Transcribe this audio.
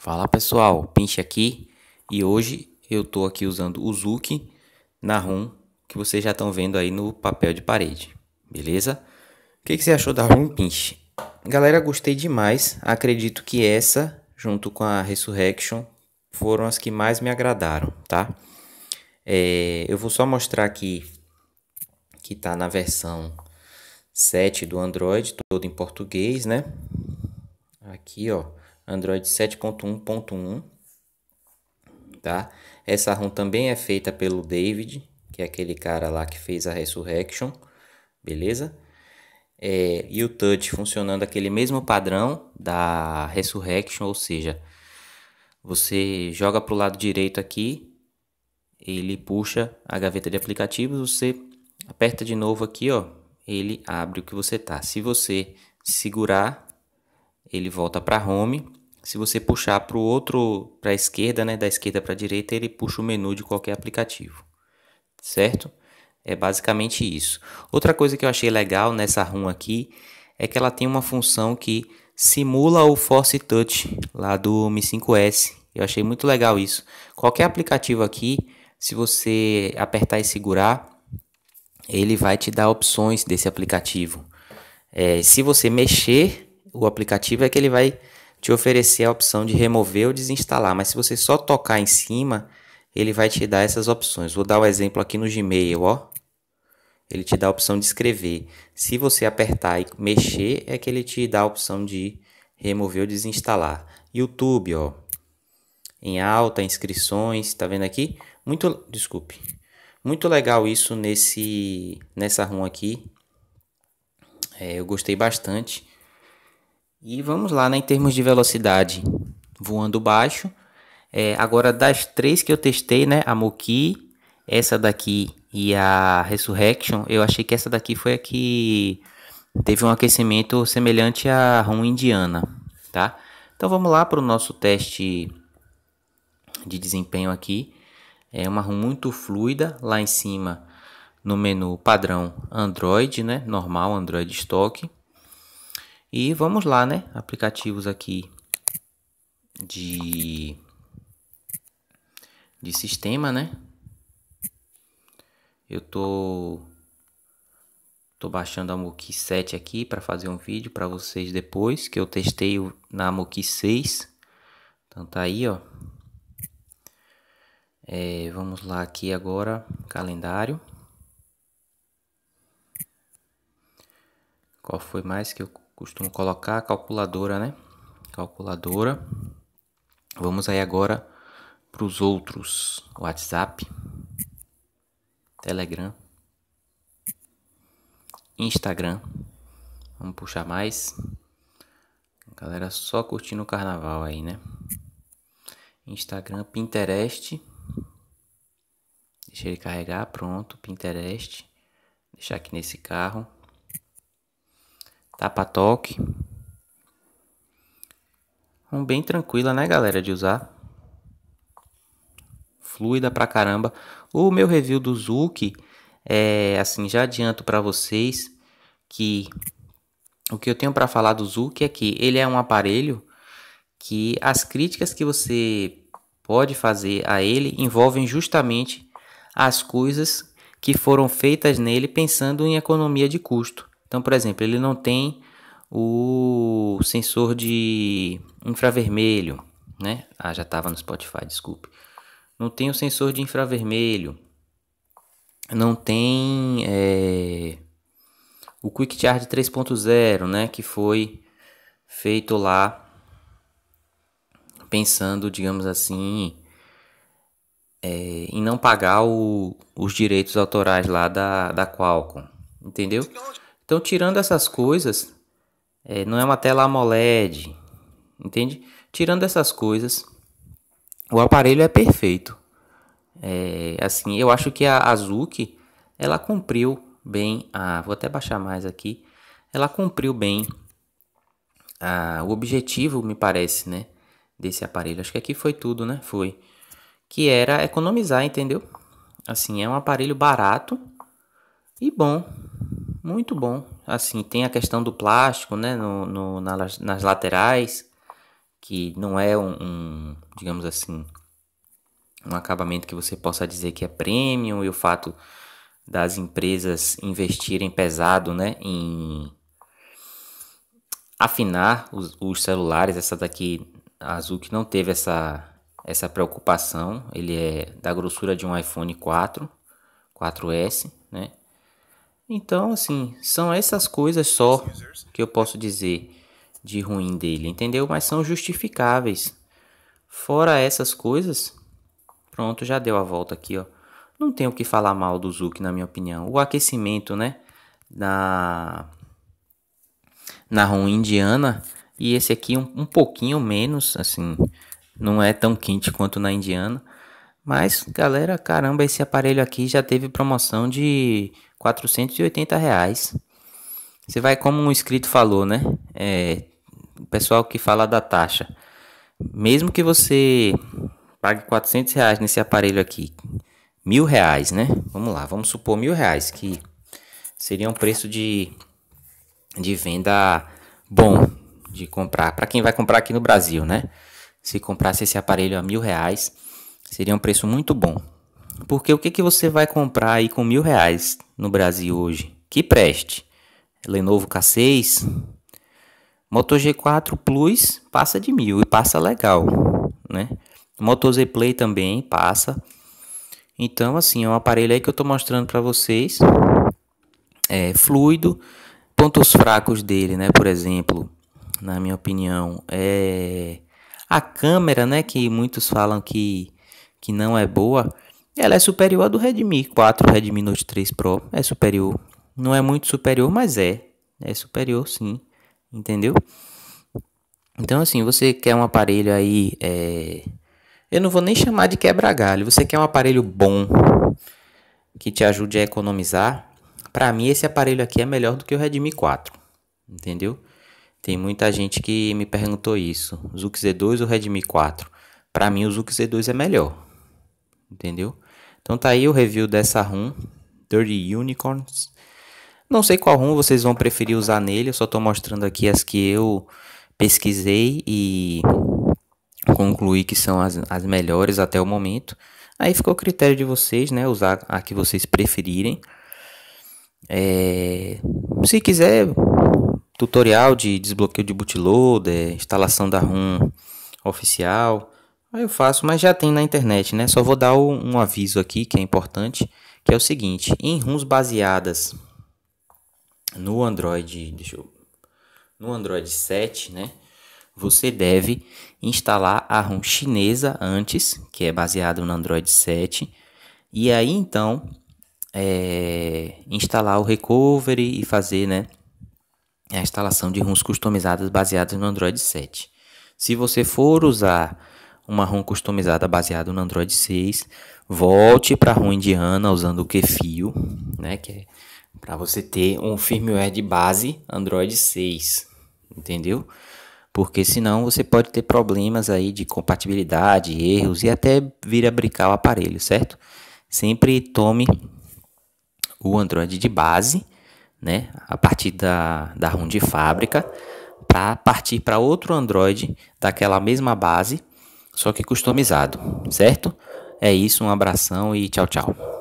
Fala pessoal, Pinche aqui e hoje eu estou aqui usando o Zuki na ROM que vocês já estão vendo aí no papel de parede, beleza? O que, que você achou da ROM Pinche? Galera, gostei demais, acredito que essa, junto com a Resurrection, foram as que mais me agradaram, tá? É, eu vou só mostrar aqui que está na versão 7 do Android, todo em português, né? Aqui, ó. Android 7.1.1, tá? Essa ROM também é feita pelo David, que é aquele cara lá que fez a Resurrection, beleza? É, e o touch funcionando aquele mesmo padrão da Resurrection, ou seja, você joga para o lado direito aqui, ele puxa a gaveta de aplicativos, você aperta de novo aqui, ó, ele abre o que você tá. Se você segurar, ele volta para home se você puxar para o outro, para a esquerda, né, da esquerda para a direita, ele puxa o menu de qualquer aplicativo, certo? É basicamente isso. Outra coisa que eu achei legal nessa ROM aqui é que ela tem uma função que simula o Force Touch lá do Mi 5S. Eu achei muito legal isso. Qualquer aplicativo aqui, se você apertar e segurar, ele vai te dar opções desse aplicativo. É, se você mexer o aplicativo, é que ele vai te oferecer a opção de remover ou desinstalar, mas se você só tocar em cima, ele vai te dar essas opções. Vou dar o um exemplo aqui no Gmail, ó. Ele te dá a opção de escrever. Se você apertar e mexer, é que ele te dá a opção de remover ou desinstalar. YouTube, ó. Em alta, inscrições, tá vendo aqui? Muito, desculpe. Muito legal isso nesse nessa ROM aqui. É, eu gostei bastante. E vamos lá, né, em termos de velocidade, voando baixo. É, agora, das três que eu testei, né, a Moki, essa daqui e a Resurrection, eu achei que essa daqui foi a que teve um aquecimento semelhante à Rum Indiana, tá? Então vamos lá para o nosso teste de desempenho aqui. É uma Rum muito fluida, lá em cima no menu padrão Android, né? normal Android Stock. E vamos lá, né? Aplicativos aqui de, de sistema, né? Eu tô, tô baixando a Moki 7 aqui para fazer um vídeo para vocês depois, que eu testei na Moki 6. Então tá aí, ó. É, vamos lá aqui agora, calendário. Qual foi mais que eu costumo colocar calculadora, né? Calculadora. Vamos aí agora para os outros: WhatsApp, Telegram, Instagram. Vamos puxar mais. Galera só curtindo o carnaval aí, né? Instagram, Pinterest. Deixa ele carregar, pronto, Pinterest. Deixar aqui nesse carro tapa-toque. Então, bem tranquila, né, galera, de usar. Fluida pra caramba. O meu review do Zuki, é, assim, já adianto para vocês que o que eu tenho para falar do Zuki é que ele é um aparelho que as críticas que você pode fazer a ele envolvem justamente as coisas que foram feitas nele pensando em economia de custo. Então, por exemplo, ele não tem o sensor de infravermelho, né? Ah, já estava no Spotify, desculpe. Não tem o sensor de infravermelho, não tem é, o Quick Charge 3.0, né? Que foi feito lá pensando, digamos assim, é, em não pagar o, os direitos autorais lá da, da Qualcomm, entendeu? Então, tirando essas coisas, é, não é uma tela AMOLED, entende? Tirando essas coisas, o aparelho é perfeito. É, assim, eu acho que a Azuki, ela cumpriu bem ah Vou até baixar mais aqui. Ela cumpriu bem o objetivo, me parece, né? Desse aparelho. Acho que aqui foi tudo, né? Foi. Que era economizar, entendeu? Assim, é um aparelho barato e bom. Muito bom. Assim, tem a questão do plástico, né, no, no nas laterais, que não é um, um, digamos assim, um acabamento que você possa dizer que é premium e o fato das empresas investirem pesado, né, em afinar os, os celulares. Essa daqui, a azul, que não teve essa, essa preocupação. Ele é da grossura de um iPhone 4, 4S, né? Então, assim, são essas coisas só que eu posso dizer de ruim dele, entendeu? Mas são justificáveis. Fora essas coisas, pronto, já deu a volta aqui, ó. Não tem o que falar mal do Zuc, na minha opinião. O aquecimento, né, na na ruim indiana e esse aqui um, um pouquinho menos, assim, não é tão quente quanto na indiana. Mas, galera, caramba, esse aparelho aqui já teve promoção de 480 reais. Você vai, como um inscrito falou, né? É, o pessoal que fala da taxa. Mesmo que você pague 400 reais nesse aparelho aqui, mil reais, né? Vamos lá, vamos supor mil reais, que seria um preço de, de venda bom de comprar. Para quem vai comprar aqui no Brasil, né? Se comprasse esse aparelho a mil reais, seria um preço muito bom. Porque o que, que você vai comprar aí com mil reais no Brasil hoje? Que preste. Lenovo K6, Moto G4 Plus passa de mil e passa legal, né? Moto Z Play também passa. Então, assim, é um aparelho aí que eu estou mostrando para vocês. É fluido. Pontos fracos dele, né? Por exemplo, na minha opinião, é a câmera, né? Que muitos falam que, que não é boa. Ela é superior à do Redmi 4, Redmi Note 3 Pro, é superior. Não é muito superior, mas é. É superior sim, entendeu? Então assim, você quer um aparelho aí, é... eu não vou nem chamar de quebra-galho, você quer um aparelho bom, que te ajude a economizar, para mim esse aparelho aqui é melhor do que o Redmi 4, entendeu? Tem muita gente que me perguntou isso, Zuc Z2 ou Redmi 4? Para mim o Zuc Z2 é melhor, entendeu? Então tá aí o review dessa ROM, Dirty Unicorns. Não sei qual ROM vocês vão preferir usar nele, eu só estou mostrando aqui as que eu pesquisei e concluí que são as, as melhores até o momento. Aí ficou o critério de vocês, né, usar a que vocês preferirem. É, se quiser tutorial de desbloqueio de bootloader, instalação da ROM oficial, Aí eu faço, mas já tem na internet, né? Só vou dar um, aviso aqui que é importante, que é o seguinte: em rums baseadas no Android, deixa eu, no Android 7, né? Você deve instalar a ROM chinesa antes, que é baseada no Android 7, e aí então é, instalar o recovery e fazer, né? A instalação de ROMs customizadas baseadas no Android 7. Se você for usar uma ROM customizada baseada no Android 6, volte para a ROM indiana usando o Kefio, né, que é para você ter um firmware de base Android 6, entendeu? Porque senão você pode ter problemas aí de compatibilidade, erros e até vir a brincar o aparelho, certo? Sempre tome o Android de base, né, a partir da, da ROM de fábrica, para partir para outro Android daquela mesma base só que customizado, certo? É isso, um abração e tchau, tchau.